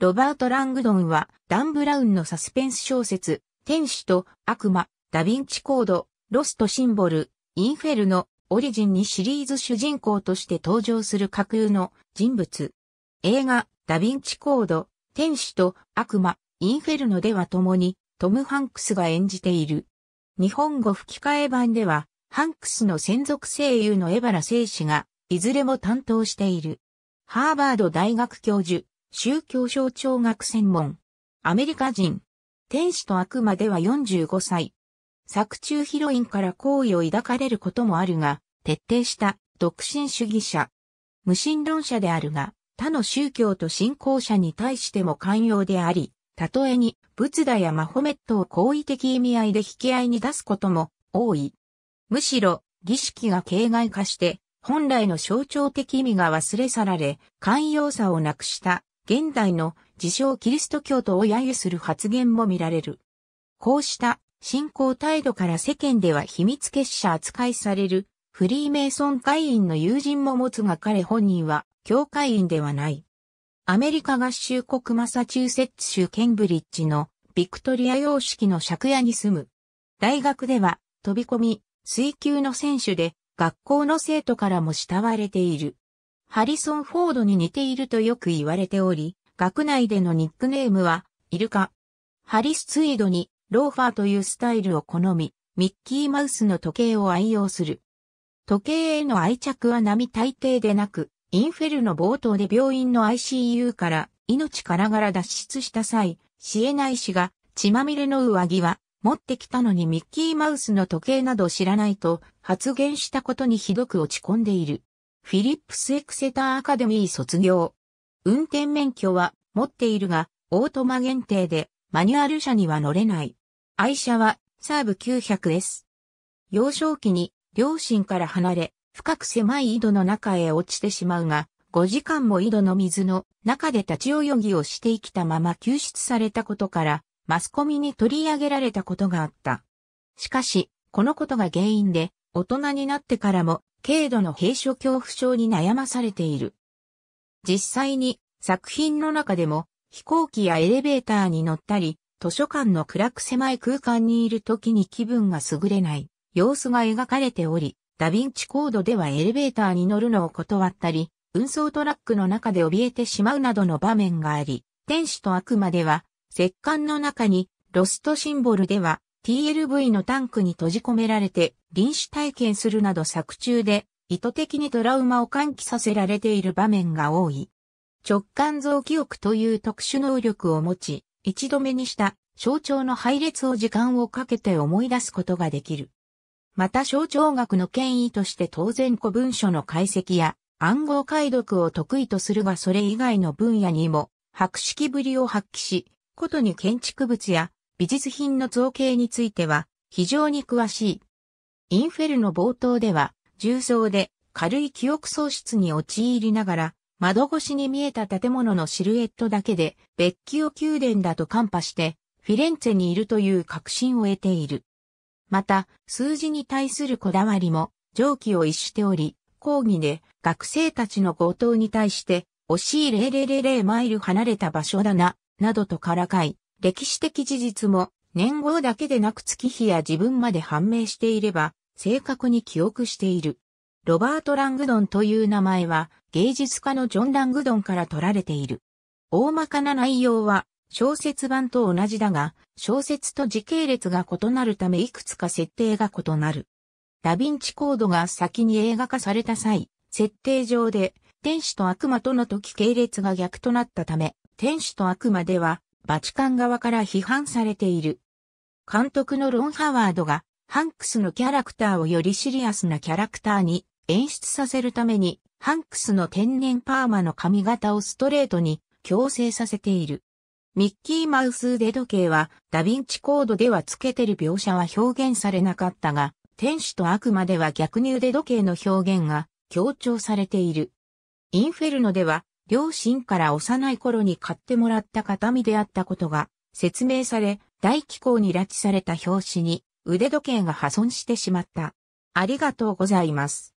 ロバート・ラングドンは、ダン・ブラウンのサスペンス小説、天使と悪魔、ダヴィンチコード、ロスト・シンボル、インフェルのオリジンにシリーズ主人公として登場する架空の人物。映画、ダヴィンチコード、天使と悪魔、インフェルノでは共に、トム・ハンクスが演じている。日本語吹き替え版では、ハンクスの専属声優の江原聖氏が、いずれも担当している。ハーバード大学教授、宗教象徴学専門。アメリカ人。天使と悪魔では45歳。作中ヒロインから好意を抱かれることもあるが、徹底した独身主義者。無神論者であるが、他の宗教と信仰者に対しても寛容であり、たとえに仏陀やマホメットを好意的意味合いで引き合いに出すことも多い。むしろ儀式が形骸化して、本来の象徴的意味が忘れ去られ、寛容さをなくした現代の自称キリスト教徒を揶揄する発言も見られる。こうした信仰態度から世間では秘密結社扱いされるフリーメイソン会員の友人も持つが彼本人は教会員ではない。アメリカ合衆国マサチューセッツ州ケンブリッジのビクトリア様式の借家に住む。大学では飛び込み、水球の選手で学校の生徒からも慕われている。ハリソン・フォードに似ているとよく言われており、学内でのニックネームは、イルカ。ハリス・ツイードに、ローファーというスタイルを好み、ミッキーマウスの時計を愛用する。時計への愛着は並大抵でなく、インフェルの冒頭で病院の ICU から命からがら脱出した際、シエナイ氏が血まみれの上着は持ってきたのにミッキーマウスの時計など知らないと発言したことにひどく落ち込んでいる。フィリップス・エクセター・アカデミー卒業。運転免許は持っているが、オートマ限定でマニュアル車には乗れない。愛車はサーブ 900S。幼少期に両親から離れ、深く狭い井戸の中へ落ちてしまうが、5時間も井戸の水の中で立ち泳ぎをして生きたまま救出されたことから、マスコミに取り上げられたことがあった。しかし、このことが原因で、大人になってからも軽度の閉所恐怖症に悩まされている。実際に作品の中でも飛行機やエレベーターに乗ったり、図書館の暗く狭い空間にいる時に気分が優れない様子が描かれており、ダヴィンチコードではエレベーターに乗るのを断ったり、運送トラックの中で怯えてしまうなどの場面があり、天使と悪魔では、石棺の中に、ロストシンボルでは、TLV のタンクに閉じ込められて、臨死体験するなど作中で意図的にトラウマを喚起させられている場面が多い。直感像記憶という特殊能力を持ち、一度目にした象徴の配列を時間をかけて思い出すことができる。また象徴学の権威として当然古文書の解析や暗号解読を得意とするがそれ以外の分野にも博識ぶりを発揮し、ことに建築物や美術品の造形については非常に詳しい。インフェルの冒頭では、重曹で軽い記憶喪失に陥りながら、窓越しに見えた建物のシルエットだけで、ベッキオ宮殿だと看破して、フィレンツェにいるという確信を得ている。また、数字に対するこだわりも、上記を逸しており、講義で学生たちの強盗に対して、惜しい0000マイル離れた場所だな、などとからかい、歴史的事実も、年号だけでなく月日や自分まで判明していれば、正確に記憶している。ロバート・ラングドンという名前は芸術家のジョン・ラングドンから取られている。大まかな内容は小説版と同じだが、小説と時系列が異なるためいくつか設定が異なる。ダヴィンチコードが先に映画化された際、設定上で天使と悪魔との時系列が逆となったため、天使と悪魔ではバチカン側から批判されている。監督のロン・ハワードがハンクスのキャラクターをよりシリアスなキャラクターに演出させるために、ハンクスの天然パーマの髪型をストレートに強制させている。ミッキーマウス腕時計はダヴィンチコードではつけてる描写は表現されなかったが、天使と悪魔では逆に腕時計の表現が強調されている。インフェルノでは両親から幼い頃に買ってもらった形見であったことが説明され、大気候に拉致された表紙に腕時計が破損してしまった。ありがとうございます。